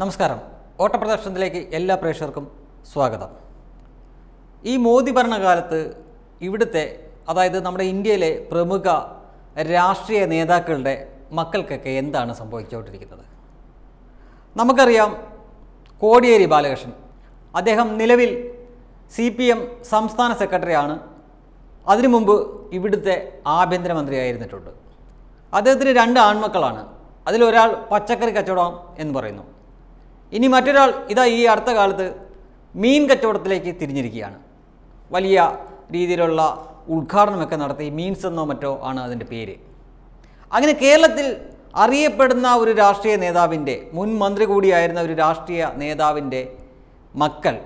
നമസ്കാരം ഓട്ടപ്രദർശനത്തിലേക്ക് എല്ലാ പ്രേക്ഷകർക്കും സ്വാഗതം ഈ മോദി ഭരണകാലത്ത് ഇവിടുത്തെ അതായത് നമ്മുടെ ഇന്ത്യയിലെ പ്രമുഖ രാഷ്ട്രീയ നേതാക്കളുടെ മക്കൾക്കൊക്കെ എന്താണ് സംഭവിച്ചുകൊണ്ടിരിക്കുന്നത് നമുക്കറിയാം കോടിയേരി ബാലകൃഷ്ണൻ അദ്ദേഹം നിലവിൽ സി പി എം സംസ്ഥാന സെക്രട്ടറിയാണ് അതിനു മുമ്പ് ഇവിടുത്തെ ആഭ്യന്തരമന്ത്രിയായിരുന്നിട്ടുണ്ട് അദ്ദേഹത്തിന് രണ്ട് ആൺമക്കളാണ് അതിലൊരാൾ പച്ചക്കറി കച്ചവടം എന്ന് പറയുന്നു ഇനി മറ്റൊരാൾ ഇതാ ഈ അടുത്ത കാലത്ത് മീൻ കച്ചവടത്തിലേക്ക് തിരിഞ്ഞിരിക്കുകയാണ് വലിയ രീതിയിലുള്ള ഉദ്ഘാടനമൊക്കെ നടത്തി മീൻസ് എന്നോ മറ്റോ ആണ് അതിൻ്റെ പേര് അങ്ങനെ കേരളത്തിൽ അറിയപ്പെടുന്ന ഒരു രാഷ്ട്രീയ നേതാവിൻ്റെ മുൻ മന്ത്രി കൂടിയായിരുന്ന ഒരു രാഷ്ട്രീയ നേതാവിൻ്റെ മക്കൾ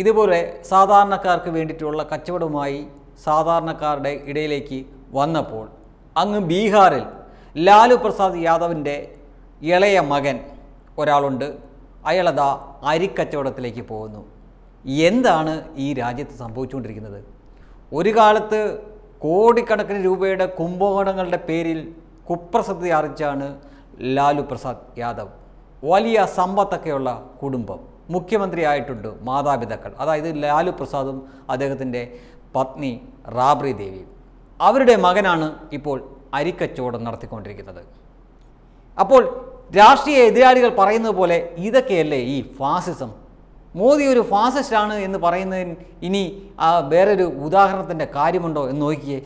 ഇതുപോലെ സാധാരണക്കാർക്ക് വേണ്ടിയിട്ടുള്ള കച്ചവടവുമായി സാധാരണക്കാരുടെ ഇടയിലേക്ക് വന്നപ്പോൾ അങ്ങ് ബീഹാറിൽ ലാലു പ്രസാദ് യാദവിൻ്റെ ഇളയ മകൻ ഒരാളുണ്ട് അയാളതാ അരിക്കച്ചവടത്തിലേക്ക് പോകുന്നു എന്താണ് ഈ രാജ്യത്ത് സംഭവിച്ചുകൊണ്ടിരിക്കുന്നത് ഒരു കാലത്ത് കോടിക്കണക്കിന് രൂപയുടെ കുംഭകോണങ്ങളുടെ പേരിൽ കുപ്രസിദ്ധി ആർജിച്ചാണ് ലാലു പ്രസാദ് യാദവ് വലിയ സമ്പത്തൊക്കെയുള്ള കുടുംബം മുഖ്യമന്ത്രിയായിട്ടുണ്ട് മാതാപിതാക്കൾ അതായത് ലാലു പ്രസാദും അദ്ദേഹത്തിൻ്റെ പത്നി റാബ്രി ദേവിയും അവരുടെ മകനാണ് ഇപ്പോൾ അരിക്കച്ചവടം നടത്തിക്കൊണ്ടിരിക്കുന്നത് അപ്പോൾ രാഷ്ട്രീയ എതിരാളികൾ പറയുന്നത് പോലെ ഇതൊക്കെയല്ലേ ഈ ഫാസിസം മോദി ഒരു ഫാസിസ്റ്റാണ് എന്ന് പറയുന്നതിന് ഇനി വേറൊരു ഉദാഹരണത്തിൻ്റെ കാര്യമുണ്ടോ എന്ന് നോക്കിയേ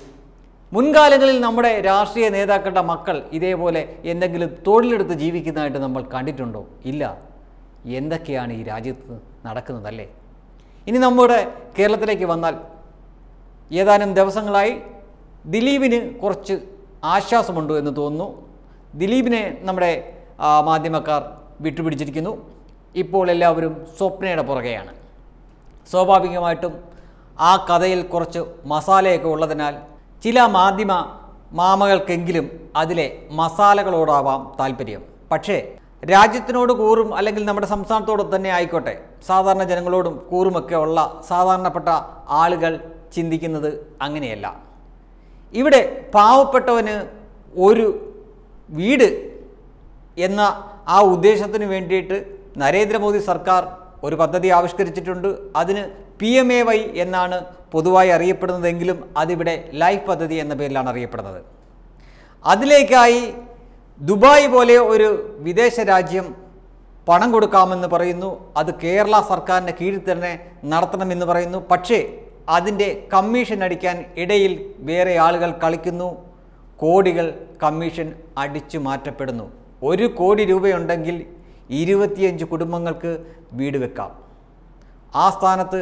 മുൻകാലങ്ങളിൽ നമ്മുടെ രാഷ്ട്രീയ നേതാക്കളുടെ മക്കൾ ഇതേപോലെ എന്തെങ്കിലും തൊഴിലെടുത്ത് ജീവിക്കുന്നതായിട്ട് നമ്മൾ കണ്ടിട്ടുണ്ടോ ഇല്ല എന്തൊക്കെയാണ് ഈ രാജ്യത്ത് നടക്കുന്നതല്ലേ ഇനി നമ്മുടെ കേരളത്തിലേക്ക് വന്നാൽ ഏതാനും ദിവസങ്ങളായി ദിലീപിന് കുറച്ച് ആശ്വാസമുണ്ടോ എന്ന് തോന്നുന്നു ദിലീപിനെ നമ്മുടെ മാധ്യമക്കാർ വിട്ടുപിടിച്ചിരിക്കുന്നു ഇപ്പോൾ എല്ലാവരും സ്വപ്നയുടെ പുറകെയാണ് സ്വാഭാവികമായിട്ടും ആ കഥയിൽ കുറച്ച് മസാലയൊക്കെ ഉള്ളതിനാൽ ചില മാധ്യമ മാമകൾക്കെങ്കിലും അതിലെ മസാലകളോടാവാം താല്പര്യം പക്ഷേ രാജ്യത്തിനോട് കൂറും അല്ലെങ്കിൽ നമ്മുടെ സംസ്ഥാനത്തോട് തന്നെ ആയിക്കോട്ടെ സാധാരണ ജനങ്ങളോടും കൂറുമൊക്കെ ഉള്ള സാധാരണപ്പെട്ട ആളുകൾ ചിന്തിക്കുന്നത് അങ്ങനെയല്ല ഇവിടെ പാവപ്പെട്ടവന് ഒരു വീട് എന്ന ആ ഉദ്ദേശത്തിന് വേണ്ടിയിട്ട് നരേന്ദ്രമോദി സർക്കാർ ഒരു പദ്ധതി ആവിഷ്കരിച്ചിട്ടുണ്ട് അതിന് പി എം എ വൈ എന്നാണ് പൊതുവായി അറിയപ്പെടുന്നതെങ്കിലും അതിവിടെ ലൈഫ് പദ്ധതി എന്ന പേരിലാണ് അറിയപ്പെടുന്നത് അതിലേക്കായി ദുബായ് പോലെ ഒരു വിദേശ രാജ്യം പണം കൊടുക്കാമെന്ന് പറയുന്നു അത് കേരള സർക്കാരിൻ്റെ കീഴിൽ തന്നെ നടത്തണമെന്ന് പറയുന്നു പക്ഷേ അതിൻ്റെ കമ്മീഷൻ അടിക്കാൻ ഇടയിൽ വേറെ ആളുകൾ കളിക്കുന്നു കോടികൾ കമ്മീഷൻ അടിച്ചു മാറ്റപ്പെടുന്നു ഒരു കോടി രൂപയുണ്ടെങ്കിൽ ഇരുപത്തിയഞ്ച് കുടുംബങ്ങൾക്ക് വീട് വെക്കാം ആ സ്ഥാനത്ത്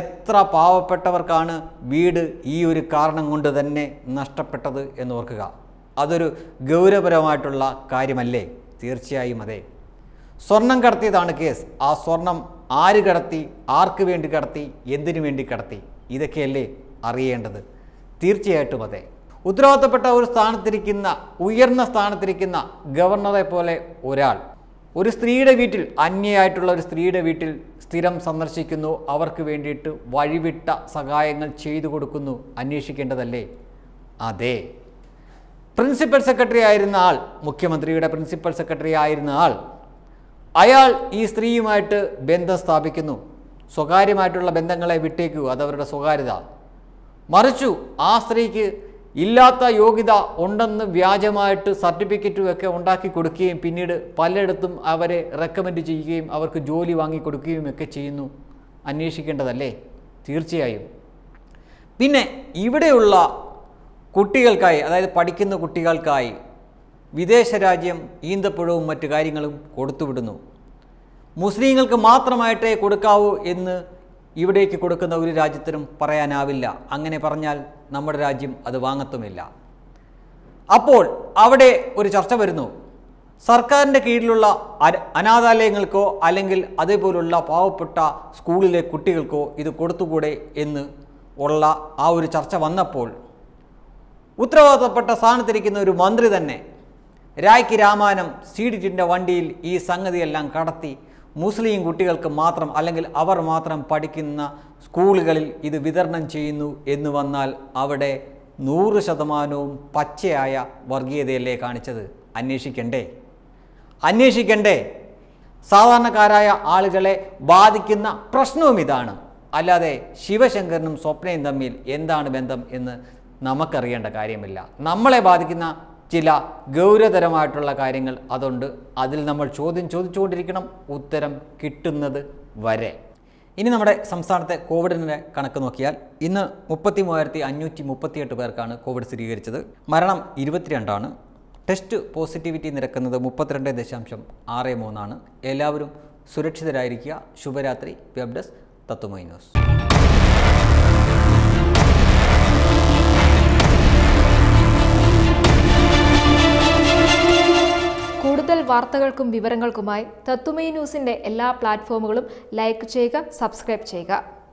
എത്ര പാവപ്പെട്ടവർക്കാണ് വീട് ഈ ഒരു കാരണം കൊണ്ട് തന്നെ നഷ്ടപ്പെട്ടത് എന്ന് ഓർക്കുക അതൊരു ഗൗരവപരമായിട്ടുള്ള കാര്യമല്ലേ തീർച്ചയായും അതെ സ്വർണം കടത്തിയതാണ് കേസ് ആ സ്വർണം ആര് കടത്തി ആർക്ക് വേണ്ടി കടത്തി എന്തിനു വേണ്ടി കടത്തി ഇതൊക്കെയല്ലേ അറിയേണ്ടത് തീർച്ചയായിട്ടും അതെ ഉത്തരവാദിത്തപ്പെട്ട ഒരു സ്ഥാനത്തിരിക്കുന്ന ഉയർന്ന സ്ഥാനത്തിരിക്കുന്ന ഗവർണറെ പോലെ ഒരാൾ ഒരു സ്ത്രീയുടെ വീട്ടിൽ അന്യയായിട്ടുള്ള ഒരു സ്ത്രീയുടെ വീട്ടിൽ സ്ഥിരം സന്ദർശിക്കുന്നു അവർക്ക് വേണ്ടിയിട്ട് വഴിവിട്ട സഹായങ്ങൾ ചെയ്തു കൊടുക്കുന്നു അന്വേഷിക്കേണ്ടതല്ലേ അതെ പ്രിൻസിപ്പൽ സെക്രട്ടറി ആയിരുന്ന ആൾ മുഖ്യമന്ത്രിയുടെ പ്രിൻസിപ്പൽ സെക്രട്ടറി ആയിരുന്ന ആൾ അയാൾ ഈ സ്ത്രീയുമായിട്ട് ബന്ധം സ്ഥാപിക്കുന്നു സ്വകാര്യമായിട്ടുള്ള ബന്ധങ്ങളെ വിട്ടേക്കൂ അതവരുടെ സ്വകാര്യത മറിച്ചു ആ സ്ത്രീക്ക് ഇല്ലാത്ത യോഗ്യത ഉണ്ടെന്ന് വ്യാജമായിട്ട് സർട്ടിഫിക്കറ്റും ഒക്കെ ഉണ്ടാക്കി കൊടുക്കുകയും പിന്നീട് പലയിടത്തും അവരെ റെക്കമെൻഡ് ചെയ്യുകയും അവർക്ക് ജോലി വാങ്ങിക്കൊടുക്കുകയും ഒക്കെ ചെയ്യുന്നു അന്വേഷിക്കേണ്ടതല്ലേ തീർച്ചയായും പിന്നെ ഇവിടെയുള്ള കുട്ടികൾക്കായി അതായത് പഠിക്കുന്ന കുട്ടികൾക്കായി വിദേശ രാജ്യം ഈന്തപ്പുഴവും മറ്റു കാര്യങ്ങളും കൊടുത്തുവിടുന്നു മുസ്ലിങ്ങൾക്ക് മാത്രമായിട്ടേ കൊടുക്കാവൂ എന്ന് ഇവിടേക്ക് കൊടുക്കുന്ന ഒരു രാജ്യത്തിനും പറയാനാവില്ല അങ്ങനെ പറഞ്ഞാൽ നമ്മുടെ രാജ്യം അത് വാങ്ങത്തുമില്ല അപ്പോൾ അവിടെ ഒരു ചർച്ച വരുന്നു സർക്കാരിൻ്റെ കീഴിലുള്ള അനാഥാലയങ്ങൾക്കോ അല്ലെങ്കിൽ അതേപോലുള്ള പാവപ്പെട്ട സ്കൂളിലെ കുട്ടികൾക്കോ ഇത് കൊടുത്തുകൂടെ എന്ന് ഉള്ള ആ ഒരു ചർച്ച വന്നപ്പോൾ ഉത്തരവാദിത്തപ്പെട്ട സ്ഥാനത്തിരിക്കുന്ന ഒരു മന്ത്രി തന്നെ രായ്ക്ക് രാമാനം സീഡിറ്റിൻ്റെ വണ്ടിയിൽ ഈ സംഗതിയെല്ലാം കടത്തി മുസ്ലിം കുട്ടികൾക്ക് മാത്രം അല്ലെങ്കിൽ അവർ മാത്രം പഠിക്കുന്ന സ്കൂളുകളിൽ ഇത് വിതരണം ചെയ്യുന്നു എന്ന് വന്നാൽ അവിടെ നൂറ് ശതമാനവും പച്ചയായ വർഗീയതയല്ലേ കാണിച്ചത് അന്വേഷിക്കണ്ടേ അന്വേഷിക്കണ്ടേ സാധാരണക്കാരായ ആളുകളെ ബാധിക്കുന്ന പ്രശ്നവും ഇതാണ് അല്ലാതെ ശിവശങ്കരനും സ്വപ്നയും തമ്മിൽ എന്താണ് ബന്ധം എന്ന് നമുക്കറിയേണ്ട കാര്യമില്ല നമ്മളെ ബാധിക്കുന്ന ചില ഗൗരവതരമായിട്ടുള്ള കാര്യങ്ങൾ അതുണ്ട് അതിൽ നമ്മൾ ചോദ്യം ചോദിച്ചുകൊണ്ടിരിക്കണം ഉത്തരം കിട്ടുന്നത് വരെ ഇനി നമ്മുടെ സംസ്ഥാനത്തെ കോവിഡിൻ്റെ കണക്ക് നോക്കിയാൽ ഇന്ന് മുപ്പത്തി മൂവായിരത്തി അഞ്ഞൂറ്റി മുപ്പത്തിയെട്ട് പേർക്കാണ് കോവിഡ് സ്ഥിരീകരിച്ചത് മരണം ഇരുപത്തിരണ്ടാണ് ടെസ്റ്റ് പോസിറ്റിവിറ്റി നിരക്കുന്നത് മുപ്പത്തിരണ്ട് ദശാംശം ആറ് മൂന്നാണ് എല്ലാവരും സുരക്ഷിതരായിരിക്കുക ശുഭരാത്രി വെബ് ഡെസ്ക് തത്വമൈ ന്യൂസ് വാർത്തകൾക്കും വിവരങ്ങൾക്കുമായി തത്തുമൈ ന്യൂസിൻ്റെ എല്ലാ പ്ലാറ്റ്ഫോമുകളും ലൈക്ക് ചെയ്യുക സബ്സ്ക്രൈബ് ചെയ്യുക